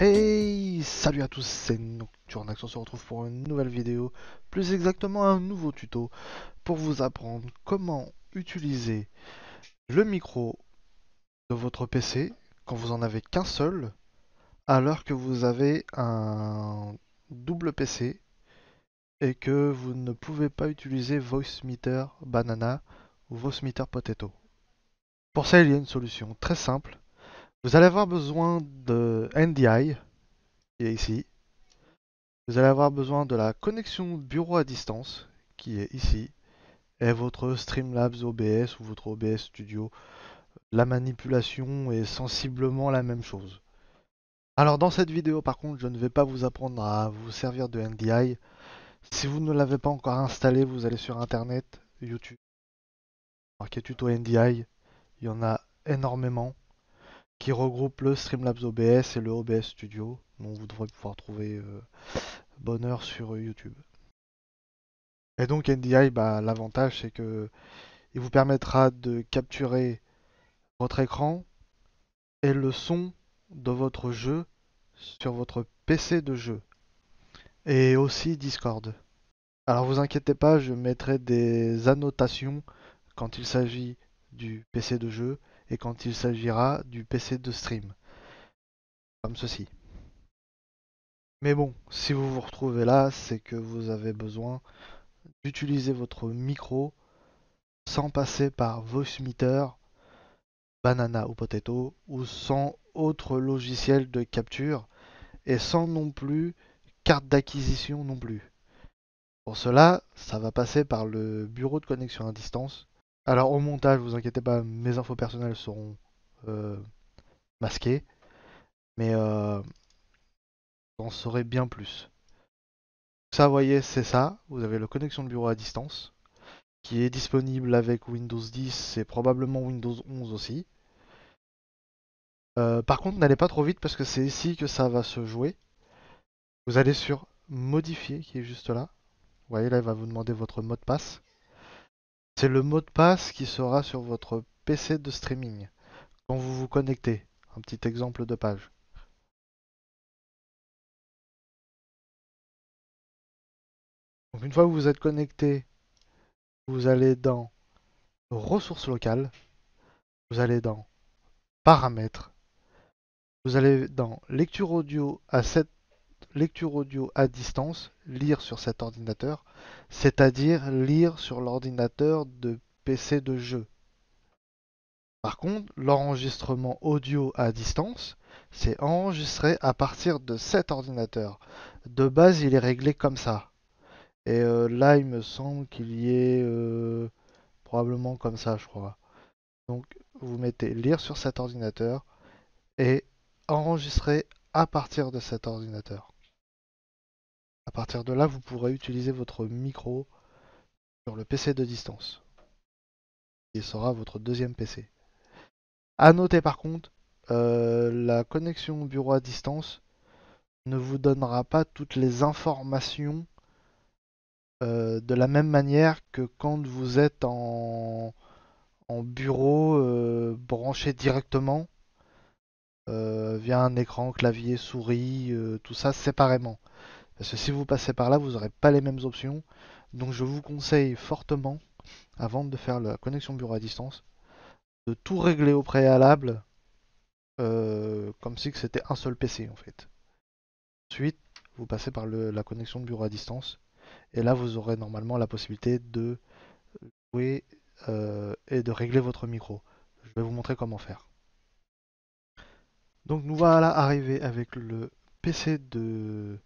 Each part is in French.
Hey Salut à tous, c'est Nocturnax, on se retrouve pour une nouvelle vidéo, plus exactement un nouveau tuto, pour vous apprendre comment utiliser le micro de votre PC quand vous en avez qu'un seul, alors que vous avez un double PC et que vous ne pouvez pas utiliser VoiceMeter Banana ou VoiceMeter Potato. Pour ça, il y a une solution très simple, vous allez avoir besoin de NDI, qui est ici. Vous allez avoir besoin de la connexion bureau à distance, qui est ici. Et votre Streamlabs OBS ou votre OBS Studio. La manipulation est sensiblement la même chose. Alors dans cette vidéo par contre, je ne vais pas vous apprendre à vous servir de NDI. Si vous ne l'avez pas encore installé, vous allez sur internet, YouTube, marquez tuto NDI, il y en a énormément qui regroupe le Streamlabs OBS et le OBS Studio. dont vous devrez pouvoir trouver euh, Bonheur sur euh, YouTube. Et donc NDI, bah, l'avantage c'est que il vous permettra de capturer votre écran et le son de votre jeu sur votre PC de jeu et aussi Discord. Alors vous inquiétez pas, je mettrai des annotations quand il s'agit du PC de jeu et quand il s'agira du PC de stream. Comme ceci. Mais bon, si vous vous retrouvez là, c'est que vous avez besoin d'utiliser votre micro sans passer par VoiceMeter, Banana ou Potato, ou sans autre logiciel de capture, et sans non plus carte d'acquisition non plus. Pour cela, ça va passer par le bureau de connexion à distance, alors au montage, vous inquiétez pas, mes infos personnelles seront euh, masquées, mais vous euh, en saurez bien plus. Ça, vous voyez, c'est ça. Vous avez le connexion de bureau à distance, qui est disponible avec Windows 10 et probablement Windows 11 aussi. Euh, par contre, n'allez pas trop vite parce que c'est ici que ça va se jouer. Vous allez sur Modifier qui est juste là. Vous voyez, là, il va vous demander votre mot de passe. C'est le mot de passe qui sera sur votre pc de streaming quand vous vous connectez. Un petit exemple de page. une fois que vous êtes connecté, vous allez dans ressources locales, vous allez dans paramètres, vous allez dans lecture audio à 7 lecture audio à distance, lire sur cet ordinateur, c'est-à-dire lire sur l'ordinateur de PC de jeu. Par contre, l'enregistrement audio à distance, c'est enregistré à partir de cet ordinateur. De base, il est réglé comme ça. Et euh, là, il me semble qu'il y ait euh, probablement comme ça, je crois. Donc, vous mettez lire sur cet ordinateur et enregistrer à partir de cet ordinateur. À partir de là, vous pourrez utiliser votre micro sur le PC de distance. Il sera votre deuxième PC. À noter par contre, euh, la connexion bureau à distance ne vous donnera pas toutes les informations euh, de la même manière que quand vous êtes en, bureau euh, branché directement via un écran, clavier, souris, tout ça séparément. Parce que si vous passez par là, vous n'aurez pas les mêmes options. Donc je vous conseille fortement, avant de faire la connexion bureau à distance, de tout régler au préalable, euh, comme si c'était un seul PC en fait. Ensuite, vous passez par la connexion de bureau à distance, et là vous aurez normalement la possibilité de jouer euh, et de régler votre micro. Je vais vous montrer comment faire. Donc nous voilà arrivés avec le PC de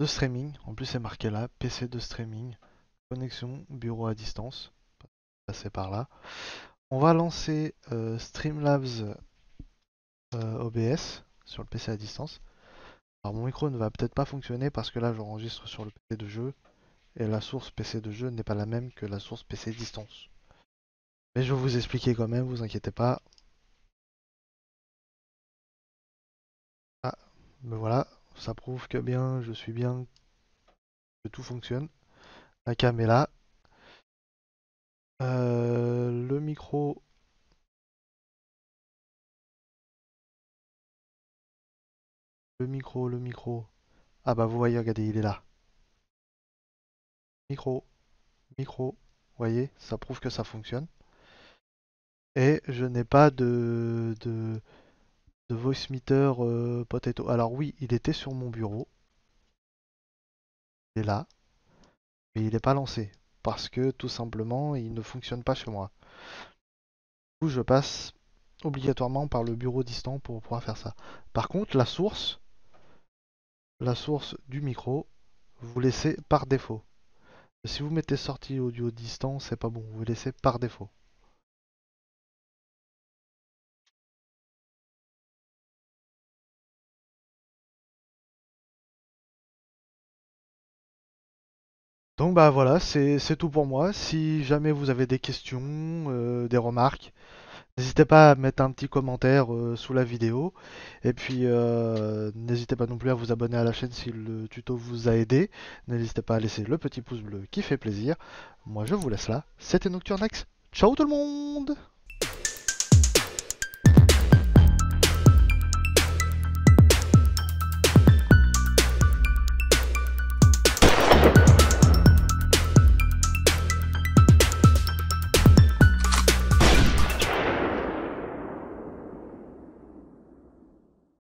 de streaming, en plus c'est marqué là, PC de streaming, connexion, bureau à distance, passer par là. On va lancer euh, Streamlabs euh, OBS sur le PC à distance. Alors mon micro ne va peut-être pas fonctionner parce que là j'enregistre sur le PC de jeu et la source PC de jeu n'est pas la même que la source PC distance. Mais je vais vous expliquer quand même, vous inquiétez pas. Ah, me ben voilà ça prouve que bien, je suis bien, que tout fonctionne. La cam est là. Euh, le micro. Le micro, le micro. Ah bah vous voyez, regardez, il est là. Micro, micro. Vous voyez, ça prouve que ça fonctionne. Et je n'ai pas de, de de Voice Meter euh, Potato. Alors oui, il était sur mon bureau. Il est là. Mais il n'est pas lancé. Parce que tout simplement, il ne fonctionne pas chez moi. Du coup, je passe obligatoirement par le bureau distant pour pouvoir faire ça. Par contre, la source, la source du micro, vous laissez par défaut. Si vous mettez sortie audio distant, c'est pas bon, vous laissez par défaut. Donc bah voilà, c'est tout pour moi. Si jamais vous avez des questions, euh, des remarques, n'hésitez pas à mettre un petit commentaire euh, sous la vidéo. Et puis euh, n'hésitez pas non plus à vous abonner à la chaîne si le tuto vous a aidé. N'hésitez pas à laisser le petit pouce bleu qui fait plaisir. Moi je vous laisse là. C'était Nocturnex, Ciao tout le monde